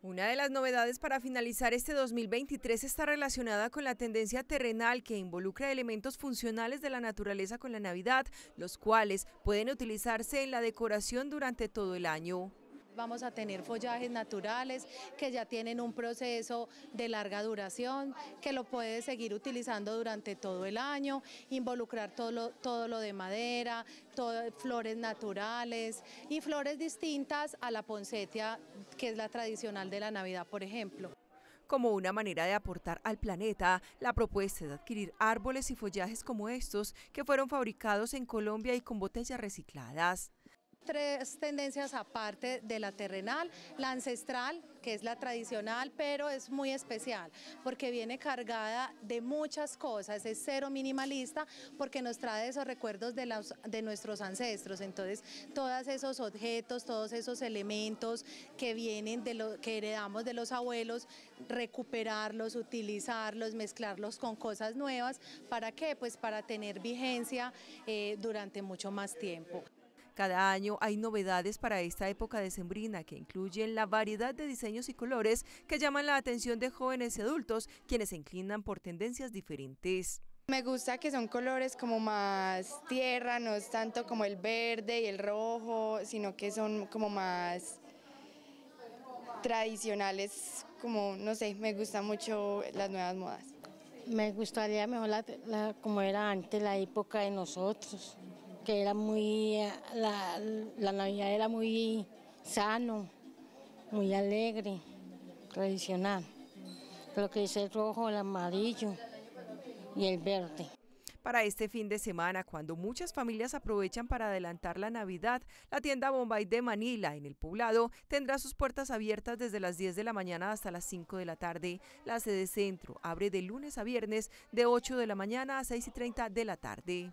Una de las novedades para finalizar este 2023 está relacionada con la tendencia terrenal que involucra elementos funcionales de la naturaleza con la Navidad, los cuales pueden utilizarse en la decoración durante todo el año vamos a tener follajes naturales que ya tienen un proceso de larga duración, que lo puedes seguir utilizando durante todo el año, involucrar todo lo, todo lo de madera, flores naturales y flores distintas a la poncetia, que es la tradicional de la Navidad, por ejemplo. Como una manera de aportar al planeta, la propuesta es adquirir árboles y follajes como estos que fueron fabricados en Colombia y con botellas recicladas. Tres tendencias aparte de la terrenal, la ancestral, que es la tradicional, pero es muy especial porque viene cargada de muchas cosas, es cero minimalista porque nos trae esos recuerdos de, nuestros ancestros, entonces todos esos objetos, todos esos elementos que vienen de que heredamos de los abuelos, recuperarlos, utilizarlos, mezclarlos con cosas nuevas, ¿para qué? Pues para tener vigencia eh, durante mucho más tiempo. Cada año hay novedades para esta época de decembrina que incluyen la variedad de diseños y colores que llaman la atención de jóvenes y adultos quienes se inclinan por tendencias diferentes. Me gusta que son colores como más tierra, no es tanto como el verde y el rojo, sino que son como más tradicionales, como no sé, me gustan mucho las nuevas modas. Me gustaría mejor como era antes la época de nosotros, que era muy, la, la Navidad era muy sano, muy alegre, tradicional. Lo que es el rojo, el amarillo y el verde. Para este fin de semana, cuando muchas familias aprovechan para adelantar la Navidad, la tienda Bombay de Manila, en el poblado, tendrá sus puertas abiertas desde las 10 de la mañana hasta las 5 de la tarde. La sede centro abre de lunes a viernes de 8 de la mañana a 6 y 30 de la tarde.